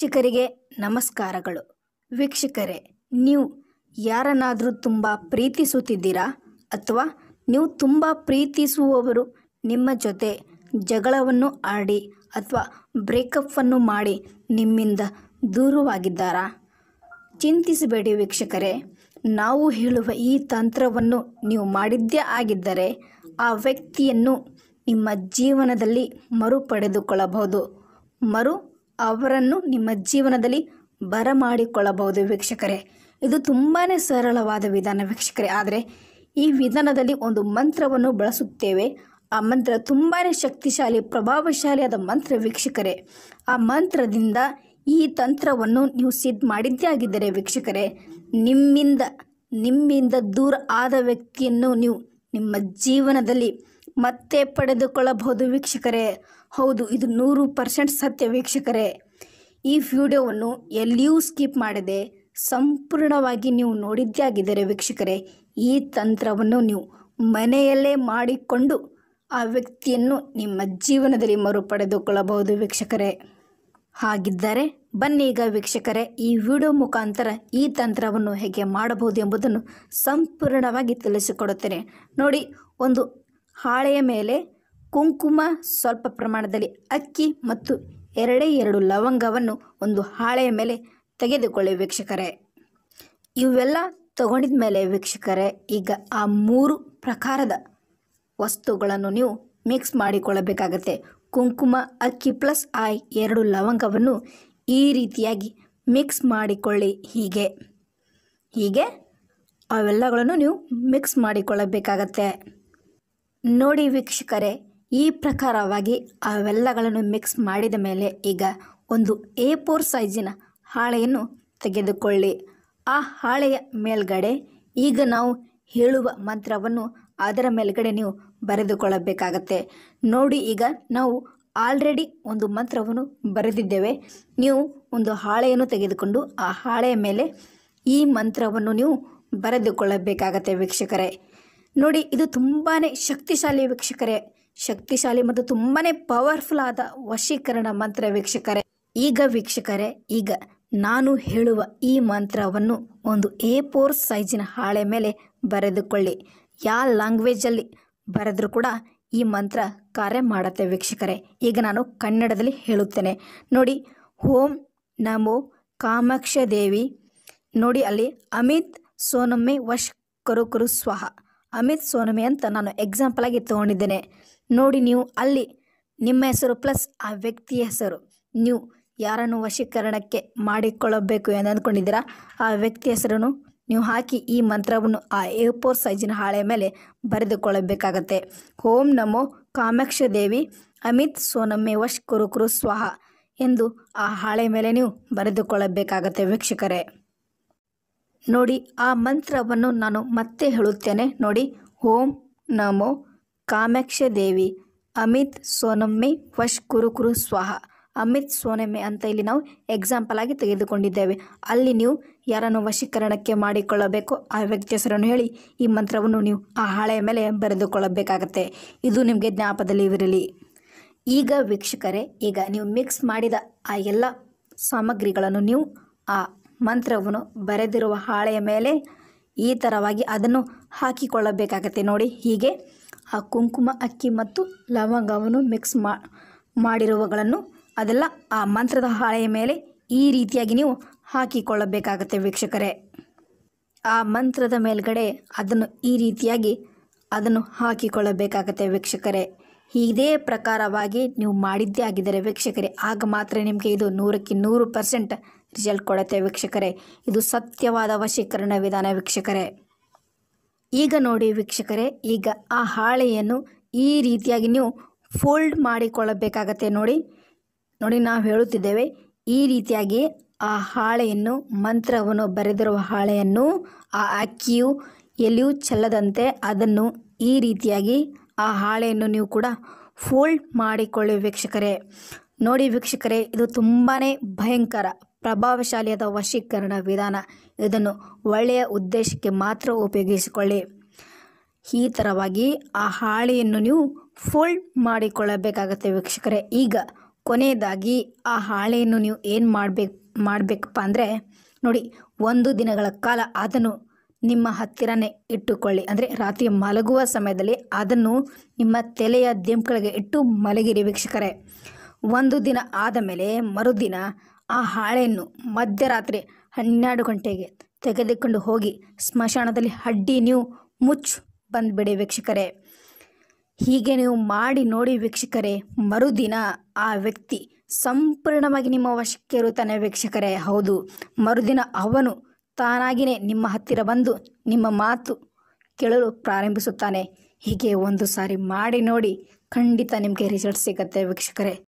ವೀಕ್ಷಕರಿಗೆ ನಮಸ್ಕಾರಗಳು ವೀಕ್ಷಕರೇ ನೀವು ಯಾರನ್ನಾದರೂ ತುಂಬ ಪ್ರೀತಿಸುತ್ತಿದ್ದೀರಾ ಅಥವಾ ನೀವು ತುಂಬ ಪ್ರೀತಿಸುವವರು ನಿಮ್ಮ ಜೊತೆ ಜಗಳವನ್ನು ಆಡಿ ಅಥವಾ ಬ್ರೇಕಪ್ಪನ್ನು ಮಾಡಿ ನಿಮ್ಮಿಂದ ದೂರವಾಗಿದ್ದಾರಾ ಚಿಂತಿಸಬೇಡಿ ವೀಕ್ಷಕರೇ ನಾವು ಹೇಳುವ ಈ ತಂತ್ರವನ್ನು ನೀವು ಮಾಡಿದ್ದೇ ಆಗಿದ್ದರೆ ಆ ವ್ಯಕ್ತಿಯನ್ನು ನಿಮ್ಮ ಜೀವನದಲ್ಲಿ ಮರುಪಡೆದುಕೊಳ್ಳಬಹುದು ಮರು ಅವರನ್ನು ನಿಮ್ಮ ಜೀವನದಲ್ಲಿ ಬರಮಾಡಿಕೊಳ್ಳಬಹುದು ವೀಕ್ಷಕರೇ ಇದು ತುಂಬಾ ಸರಳವಾದ ವಿಧಾನ ವೀಕ್ಷಕರೇ ಆದರೆ ಈ ವಿಧಾನದಲ್ಲಿ ಒಂದು ಮಂತ್ರವನ್ನು ಬಳಸುತ್ತೇವೆ ಆ ಮಂತ್ರ ತುಂಬಾ ಶಕ್ತಿಶಾಲಿ ಪ್ರಭಾವಶಾಲಿಯಾದ ಮಂತ್ರ ವೀಕ್ಷಕರೇ ಆ ಮಂತ್ರದಿಂದ ಈ ತಂತ್ರವನ್ನು ನೀವು ಸಿದ್ಧ ಮಾಡಿದ್ದೇ ಆಗಿದ್ದರೆ ವೀಕ್ಷಕರೇ ನಿಮ್ಮಿಂದ ನಿಮ್ಮಿಂದ ದೂರ ಆದ ವ್ಯಕ್ತಿಯನ್ನು ನೀವು ನಿಮ್ಮ ಜೀವನದಲ್ಲಿ ಮತ್ತೆ ಪಡೆದುಕೊಳ್ಳಬಹುದು ವೀಕ್ಷಕರೇ ಹೌದು ಇದು ನೂರು ಪರ್ಸೆಂಟ್ ಸತ್ಯ ವೀಕ್ಷಕರೇ ಈ ವಿಡಿಯೋವನ್ನು ಎಲ್ಲಿಯೂ ಸ್ಕಿಪ್ ಮಾಡದೆ ಸಂಪೂರ್ಣವಾಗಿ ನೀವು ನೋಡಿದ್ದೇ ವೀಕ್ಷಕರೇ ಈ ತಂತ್ರವನ್ನು ನೀವು ಮನೆಯಲ್ಲೇ ಮಾಡಿಕೊಂಡು ಆ ವ್ಯಕ್ತಿಯನ್ನು ನಿಮ್ಮ ಜೀವನದಲ್ಲಿ ಮರುಪಡೆದುಕೊಳ್ಳಬಹುದು ವೀಕ್ಷಕರೇ ಹಾಗಿದ್ದರೆ ಬನ್ನಿ ಈಗ ವೀಕ್ಷಕರೇ ಈ ವಿಡಿಯೋ ಮುಖಾಂತರ ಈ ತಂತ್ರವನ್ನು ಹೇಗೆ ಮಾಡಬಹುದು ಎಂಬುದನ್ನು ಸಂಪೂರ್ಣವಾಗಿ ತಿಳಿಸಿಕೊಡುತ್ತೇನೆ ನೋಡಿ ಒಂದು ಹಾಳೆಯ ಮೇಲೆ ಕುಂಕುಮ ಸ್ವಲ್ಪ ಪ್ರಮಾಣದಲ್ಲಿ ಅಕ್ಕಿ ಮತ್ತು ಎರಡೇ ಎರಡು ಲವಂಗವನ್ನು ಒಂದು ಹಾಳೆಯ ಮೇಲೆ ತೆಗೆದುಕೊಳ್ಳಿ ವೀಕ್ಷಕರೇ ಇವೆಲ್ಲ ತಗೊಂಡಿದ ಮೇಲೆ ವೀಕ್ಷಕರೇ ಈಗ ಆ ಮೂರು ಪ್ರಕಾರದ ವಸ್ತುಗಳನ್ನು ನೀವು ಮಿಕ್ಸ್ ಮಾಡಿಕೊಳ್ಳಬೇಕಾಗತ್ತೆ ಕುಂಕುಮ ಅಕ್ಕಿ ಪ್ಲಸ್ ಆಯ್ ಎರಡು ಲವಂಗವನ್ನು ಈ ರೀತಿಯಾಗಿ ಮಿಕ್ಸ್ ಮಾಡಿಕೊಳ್ಳಿ ಹೀಗೆ ಹೀಗೆ ಅವೆಲ್ಲಗಳನ್ನು ನೀವು ಮಿಕ್ಸ್ ಮಾಡಿಕೊಳ್ಳಬೇಕಾಗತ್ತೆ ನೋಡಿ ವೀಕ್ಷಕರೇ ಈ ಪ್ರಕಾರವಾಗಿ ಅವೆಲ್ಲಗಳನ್ನು ಮಿಕ್ಸ್ ಮಾಡಿದ ಮೇಲೆ ಈಗ ಒಂದು ಎ ಫೋರ್ ಸೈಜಿನ ಹಾಳೆಯನ್ನು ತೆಗೆದುಕೊಳ್ಳಿ ಆ ಹಾಳೆಯ ಮೇಲ್ಗಡೆ ಈಗ ನಾವು ಹೇಳುವ ಮಂತ್ರವನ್ನು ಅದರ ಮೇಲ್ಗಡೆ ನೀವು ಬರೆದುಕೊಳ್ಳಬೇಕಾಗತ್ತೆ ನೋಡಿ ಈಗ ನಾವು ಆಲ್ರೆಡಿ ಒಂದು ಮಂತ್ರವನ್ನು ಬರೆದಿದ್ದೇವೆ ನೀವು ಒಂದು ಹಾಳೆಯನ್ನು ತೆಗೆದುಕೊಂಡು ಆ ಹಾಳೆಯ ಮೇಲೆ ಈ ಮಂತ್ರವನ್ನು ನೀವು ಬರೆದುಕೊಳ್ಳಬೇಕಾಗತ್ತೆ ವೀಕ್ಷಕರೇ ನೋಡಿ ಇದು ತುಂಬಾ ಶಕ್ತಿಶಾಲಿ ವೀಕ್ಷಕರೇ ಶಕ್ತಿಶಾಲಿ ಮತ್ತು ತುಂಬಾ ಪವರ್ಫುಲ್ ಆದ ವಶೀಕರಣ ಮಂತ್ರ ವೀಕ್ಷಕರೇ ಈಗ ವೀಕ್ಷಕರೇ ಈಗ ನಾನು ಹೇಳುವ ಈ ಮಂತ್ರವನ್ನು ಒಂದು ಎ ಫೋರ್ ಸೈಜಿನ ಹಾಳೆ ಮೇಲೆ ಬರೆದುಕೊಳ್ಳಿ ಯಾವ ಲ್ಯಾಂಗ್ವೇಜಲ್ಲಿ ಬರೆದರೂ ಕೂಡ ಈ ಮಂತ್ರ ಕಾರ್ಯ ಮಾಡುತ್ತೆ ವೀಕ್ಷಕರೇ ಈಗ ನಾನು ಕನ್ನಡದಲ್ಲಿ ಹೇಳುತ್ತೇನೆ ನೋಡಿ ಓಂ ನಮೋ ಕಾಮಾಕ್ಷ ದೇವಿ ನೋಡಿ ಅಲ್ಲಿ ಅಮಿತ್ ಸೋನಮ್ಮೆ ವಶ್ ಕರುಕುರು ಕರು ಸ್ವಾಹ ಅಮಿತ್ ಸೋನಮಿ ಅಂತ ನಾನು ಎಕ್ಸಾಂಪಲಾಗಿ ಆಗಿ ತೊಗೊಂಡಿದ್ದೇನೆ ನೋಡಿ ನೀವು ಅಲ್ಲಿ ನಿಮ್ಮ ಹೆಸರು ಪ್ಲಸ್ ಆ ವ್ಯಕ್ತಿಯ ಹೆಸರು ನೀವು ಯಾರನ್ನು ವಶೀಕರಣಕ್ಕೆ ಮಾಡಿಕೊಳ್ಳಬೇಕು ಎಂದು ಅಂದ್ಕೊಂಡಿದ್ದೀರಾ ಆ ವ್ಯಕ್ತಿ ಹೆಸರನ್ನು ನೀವು ಹಾಕಿ ಈ ಮಂತ್ರವನ್ನು ಆ ಫೋರ್ ಸೈಜಿನ ಹಾಳೆ ಮೇಲೆ ಬರೆದುಕೊಳ್ಳಬೇಕಾಗತ್ತೆ ಓಂ ನಮೋ ಕಾಮಾಕ್ಷ ದೇವಿ ಅಮಿತ್ ಸೋನಮ್ಮೆ ವಶ್ ಕುರುಕುರು ಸ್ವಾಹ ಎಂದು ಆ ಹಾಳೆ ಮೇಲೆ ನೀವು ಬರೆದುಕೊಳ್ಳಬೇಕಾಗತ್ತೆ ವೀಕ್ಷಕರೇ ನೋಡಿ ಆ ಮಂತ್ರವನ್ನು ನಾನು ಮತ್ತೆ ಹೇಳುತ್ತೇನೆ ನೋಡಿ ಓಂ ನಮೋ ಕಾಮಾಕ್ಷ ದೇವಿ ಅಮಿತ್ ಸೋನಮ್ಮಿ ವಶ್ ಕುರು ಕುರು ಸ್ವಾಹ ಅಮಿತ್ ಸೋನಮ್ಮಿ ಅಂತ ಇಲ್ಲಿ ನಾವು ಎಕ್ಸಾಂಪಲ್ ಆಗಿ ತೆಗೆದುಕೊಂಡಿದ್ದೇವೆ ಅಲ್ಲಿ ನೀವು ಯಾರನ್ನು ವಶೀಕರಣಕ್ಕೆ ಮಾಡಿಕೊಳ್ಳಬೇಕು ಆ ವ್ಯಕ್ತಿ ಹೆಸರನ್ನು ಹೇಳಿ ಈ ಮಂತ್ರವನ್ನು ನೀವು ಆ ಹಾಳೆಯ ಮೇಲೆ ಬರೆದುಕೊಳ್ಳಬೇಕಾಗತ್ತೆ ಇದು ನಿಮಗೆ ಜ್ಞಾಪದಲ್ಲಿ ಇರಲಿ ಈಗ ವೀಕ್ಷಕರೇ ಈಗ ನೀವು ಮಿಕ್ಸ್ ಮಾಡಿದ ಆ ಎಲ್ಲ ಸಾಮಗ್ರಿಗಳನ್ನು ನೀವು ಆ ಮಂತ್ರವನ್ನು ಬರೆದಿರುವ ಹಾಳೆಯ ಮೇಲೆ ಈ ಥರವಾಗಿ ಅದನ್ನು ಹಾಕಿಕೊಳ್ಳಬೇಕಾಗತ್ತೆ ನೋಡಿ ಹೀಗೆ ಆ ಕುಂಕುಮ ಅಕ್ಕಿ ಮತ್ತು ಲವಂಗವನ್ನು ಮಿಕ್ಸ್ ಮಾಡಿರುವಗಳನ್ನು ಅದೆಲ್ಲ ಆ ಮಂತ್ರದ ಹಾಳೆಯ ಮೇಲೆ ಈ ರೀತಿಯಾಗಿ ನೀವು ಹಾಕಿಕೊಳ್ಳಬೇಕಾಗತ್ತೆ ವೀಕ್ಷಕರೇ ಆ ಮಂತ್ರದ ಮೇಲ್ಗಡೆ ಅದನ್ನು ಈ ರೀತಿಯಾಗಿ ಅದನ್ನು ಹಾಕಿಕೊಳ್ಳಬೇಕಾಗತ್ತೆ ವೀಕ್ಷಕರೇ ಇದೇ ಪ್ರಕಾರವಾಗಿ ನೀವು ಮಾಡಿದ್ದೇ ಆಗಿದ್ದರೆ ವೀಕ್ಷಕರೇ ಆಗ ಮಾತ್ರ ನಿಮಗೆ ಇದು ನೂರಕ್ಕೆ ನೂರು ಪರ್ಸೆಂಟ್ ರಿಸಲ್ಟ್ ಕೊಡತ್ತೆ ವೀಕ್ಷಕರೇ ಇದು ಸತ್ಯವಾದ ವಶೀಕರಣ ವಿಧಾನ ವೀಕ್ಷಕರೇ ಈಗ ನೋಡಿ ವೀಕ್ಷಕರೇ ಈಗ ಆ ಹಾಳೆಯನ್ನು ಈ ರೀತಿಯಾಗಿ ನೀವು ಫೋಲ್ಡ್ ಮಾಡಿಕೊಳ್ಳಬೇಕಾಗತ್ತೆ ನೋಡಿ ನೋಡಿ ನಾವು ಹೇಳುತ್ತಿದ್ದೇವೆ ಈ ರೀತಿಯಾಗಿ ಆ ಹಾಳೆಯನ್ನು ಮಂತ್ರವನ್ನು ಬರೆದಿರುವ ಹಾಳೆಯನ್ನು ಆ ಅಕ್ಕಿಯು ಎಲ್ಲಿಯೂ ಚೆಲ್ಲದಂತೆ ಅದನ್ನು ಈ ರೀತಿಯಾಗಿ ಆ ಹಾಳೆಯನ್ನು ನೀವು ಕೂಡ ಫೋಲ್ಡ್ ಮಾಡಿಕೊಳ್ಳಿ ವೀಕ್ಷಕರೇ ನೋಡಿ ವೀಕ್ಷಕರೇ ಇದು ತುಂಬಾ ಭಯಂಕರ ಪ್ರಭಾವಶಾಲಿಯಾದ ವಶೀಕರಣ ವಿಧಾನ ಇದನ್ನು ಒಳ್ಳೆಯ ಉದ್ದೇಶಕ್ಕೆ ಮಾತ್ರ ಉಪಯೋಗಿಸಿಕೊಳ್ಳಿ ಈ ಥರವಾಗಿ ಆ ಹಾಳೆಯನ್ನು ನೀವು ಫೋಲ್ಡ್ ಮಾಡಿಕೊಳ್ಳಬೇಕಾಗತ್ತೆ ವೀಕ್ಷಕರೇ ಈಗ ಕೊನೆಯದಾಗಿ ಆ ಹಾಳೆಯನ್ನು ನೀವು ಏನು ಮಾಡಬೇಕು ಮಾಡಬೇಕಪ್ಪ ಅಂದರೆ ನೋಡಿ ಒಂದು ದಿನಗಳ ಕಾಲ ಅದನ್ನು ನಿಮ್ಮ ಹತ್ತಿರನೇ ಇಟ್ಟುಕೊಳ್ಳಿ ಅಂದರೆ ರಾತ್ರಿ ಮಲಗುವ ಸಮಯದಲ್ಲಿ ಅದನ್ನು ನಿಮ್ಮ ತಲೆಯ ದಿಂಬುಗಳಿಗೆ ಇಟ್ಟು ಮಲಗಿರಿ ವೀಕ್ಷಕರೇ ಒಂದು ದಿನ ಆದ ಮೇಲೆ ಮರುದಿನ ಆ ಹಾಳೆಯನ್ನು ಮಧ್ಯರಾತ್ರಿ ಹನ್ನೆರಡು ಗಂಟೆಗೆ ತೆಗೆದುಕೊಂಡು ಹೋಗಿ ಸ್ಮಶಾನದಲ್ಲಿ ಅಡ್ಡಿ ನೀವು ಮುಚ್ಚು ಬಂದುಬಿಡಿ ವೀಕ್ಷಕರೇ ಹೀಗೆ ನೀವು ಮಾಡಿ ನೋಡಿ ವೀಕ್ಷಕರೇ ಮರುದಿನ ಆ ವ್ಯಕ್ತಿ ಸಂಪೂರ್ಣವಾಗಿ ನಿಮ್ಮ ವಶಕ್ಕೆ ಇರುತ್ತಾನೆ ವೀಕ್ಷಕರೇ ಹೌದು ಮರುದಿನ ಅವನು ತಾನಾಗಿಯೇ ನಿಮ್ಮ ಹತ್ತಿರ ಬಂದು ನಿಮ್ಮ ಮಾತು ಕೇಳಲು ಪ್ರಾರಂಭಿಸುತ್ತಾನೆ ಹೀಗೆ ಒಂದು ಸಾರಿ ಮಾಡಿ ನೋಡಿ ಖಂಡಿತ ನಿಮಗೆ ರಿಸಲ್ಟ್ ಸಿಗುತ್ತೆ ವೀಕ್ಷಕರೇ